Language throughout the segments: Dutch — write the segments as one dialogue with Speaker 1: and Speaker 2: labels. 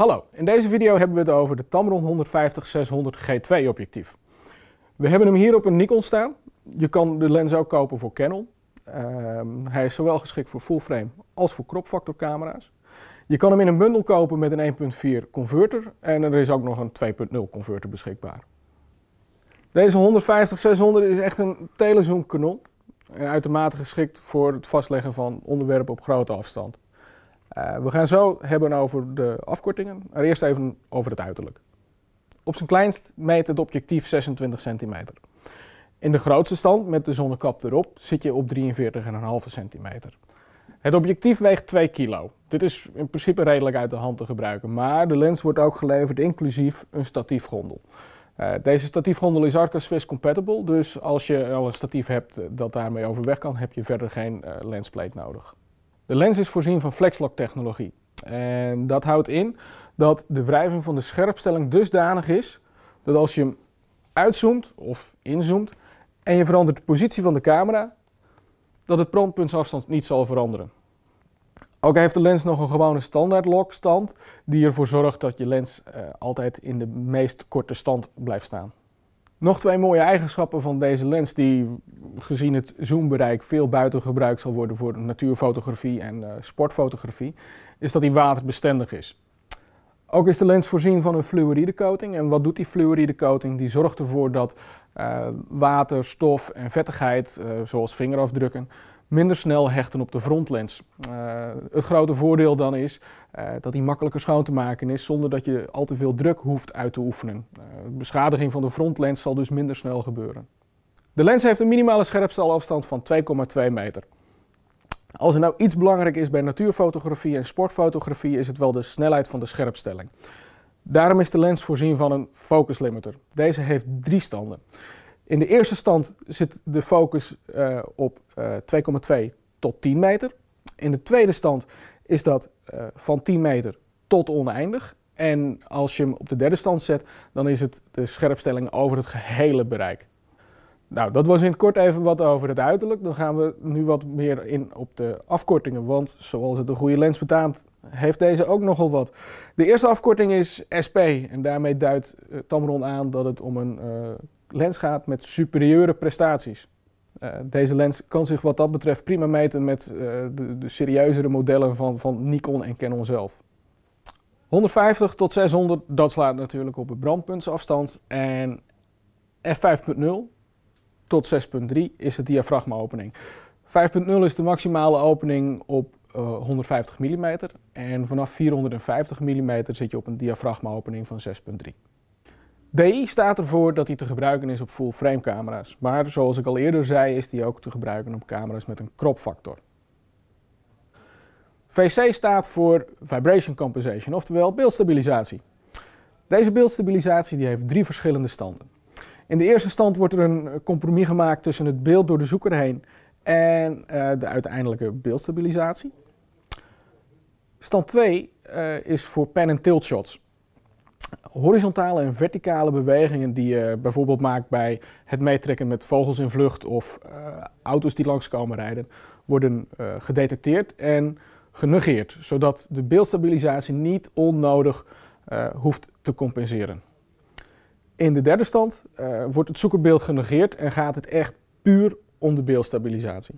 Speaker 1: Hallo, in deze video hebben we het over de Tamron 150-600 G2 objectief. We hebben hem hier op een Nikon staan. Je kan de lens ook kopen voor Canon. Ehm, hij is zowel geschikt voor full frame als voor crop factor camera's. Je kan hem in een bundel kopen met een 1.4 converter en er is ook nog een 2.0 converter beschikbaar. Deze 150-600 is echt een telezoom kanon en uitermate geschikt voor het vastleggen van onderwerpen op grote afstand. Eh, we gaan zo hebben over de afkortingen. Maar eerst even over het uiterlijk. Op zijn kleinst meet het objectief 26 centimeter. In de grootste stand, met de zonnekap erop, zit je op 43,5 centimeter. Het objectief weegt 2 kilo. Dit is in principe redelijk uit de hand te gebruiken, maar de lens wordt ook geleverd inclusief een statiefgrondel. Eh, deze statiefgrondel is Arcus compatible, dus als je al een statief hebt eh, dat daarmee overweg kan, heb je verder geen lensplate nodig. De lens is voorzien van flexlock technologie. En dat houdt in dat de wrijving van de scherpstelling dusdanig is dat als je hem uitzoomt of inzoomt en je verandert de positie van de camera, dat het brandpuntsafstand niet zal veranderen. Ook heeft de lens nog een gewone standaard stand die ervoor zorgt dat je lens eh, altijd in de meest korte stand blijft staan. Nog twee mooie eigenschappen van deze lens die gezien het zoombereik veel buiten gebruikt zal worden voor natuurfotografie en eh, sportfotografie, is dat hij waterbestendig is. Ook is de lens voorzien van een fluoride coating. En wat doet die fluoride coating? Die zorgt ervoor dat eh, water, stof en vettigheid, eh, zoals vingerafdrukken, minder snel hechten op de frontlens. Uh, het grote voordeel dan is eh, dat die makkelijker schoon te maken is zonder dat je al te veel druk hoeft uit te oefenen. Uh, beschadiging van de frontlens zal dus minder snel gebeuren. De lens heeft een minimale scherpstelafstand van 2,2 meter. Als er nou iets belangrijk is bij natuurfotografie en sportfotografie is het wel de snelheid van de scherpstelling. Daarom is de lens voorzien van een focuslimiter. Deze heeft drie standen. In de eerste stand zit de focus eh, op 2,2 eh, tot 10 meter. In de tweede stand is dat eh, van 10 meter tot oneindig. En als je hem op de derde stand zet, dan is het de scherpstelling over het gehele bereik. Nou, dat was in het kort even wat over het uiterlijk. Dan gaan we nu wat meer in op de afkortingen. Want zoals het een goede lens betaamt, heeft deze ook nogal wat. De eerste afkorting is SP. En daarmee duidt Tamron aan dat het om een lens gaat met superieure prestaties. Eh, deze lens kan zich wat dat betreft prima meten met eh, de, de, serieuzere modellen van, van Nikon en Canon zelf. 150 tot 600, dat slaat natuurlijk op de brandpuntsafstand. En f5.0 tot 6.3 is de diafragmaopening. 5.0 is de maximale opening op 150 eh, mm. En vanaf 450 mm zit je op een diafragmaopening van 6.3. DI staat ervoor dat hij te gebruiken is op full-frame camera's, maar zoals ik al eerder zei is die ook te gebruiken op camera's met een kropfactor. VC staat voor Vibration Compensation, oftewel beeldstabilisatie. Deze beeldstabilisatie die heeft drie verschillende standen. In de eerste stand wordt er een eh, compromis gemaakt tussen het beeld door de zoeker heen en eh, de uiteindelijke beeldstabilisatie. Stand 2 eh, is voor pan- en tilt shots horizontale en verticale bewegingen die je bijvoorbeeld maakt bij het meetrekken met vogels in vlucht of eh, auto's die langskomen rijden, worden eh, gedetecteerd en genegeerd, zodat de beeldstabilisatie niet onnodig eh, hoeft te compenseren. In de derde stand wordt het zoekerbeeld genegeerd en gaat het echt puur om de beeldstabilisatie.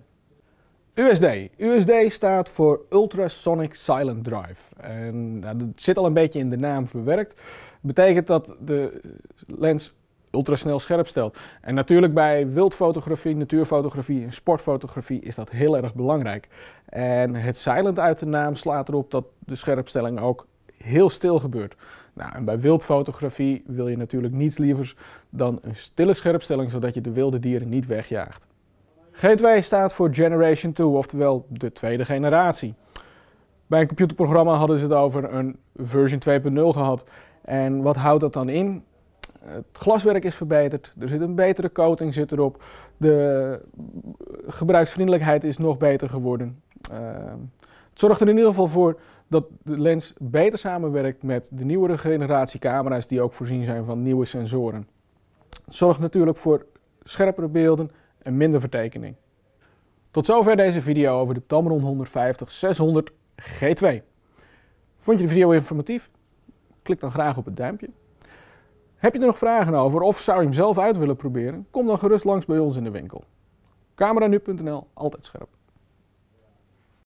Speaker 1: USD. USD staat voor Ultrasonic Silent Drive. En nou, dat zit al een beetje in de naam verwerkt. Betekent dat de lens ultrasnel scherp stelt. En natuurlijk bij wildfotografie, natuurfotografie en sportfotografie is dat heel erg belangrijk. En het silent uit de naam slaat erop dat de scherpstelling ook heel stil gebeurt. Nou, en bij wildfotografie wil je natuurlijk niets lievers dan een stille scherpstelling, zodat je de wilde dieren niet wegjaagt. G2 staat voor Generation 2, oftewel de tweede generatie. Bij een computerprogramma hadden ze het over een version 2.0 gehad. En wat houdt dat dan in? Het glaswerk is verbeterd, er zit een betere coating zit erop, de gebruiksvriendelijkheid is nog beter geworden. Ehm, het zorgt er in ieder geval voor dat de lens beter samenwerkt met de nieuwere generatie camera's die ook voorzien zijn van nieuwe sensoren. Het zorgt natuurlijk voor scherpere beelden, en minder vertekening. Tot zover deze video over de Tamron 150 600 G2. Vond je de video informatief? Klik dan graag op het duimpje. Heb je er nog vragen over of zou je hem zelf uit willen proberen? Kom dan gerust langs bij ons in de winkel. Cameranu.nl, altijd scherp.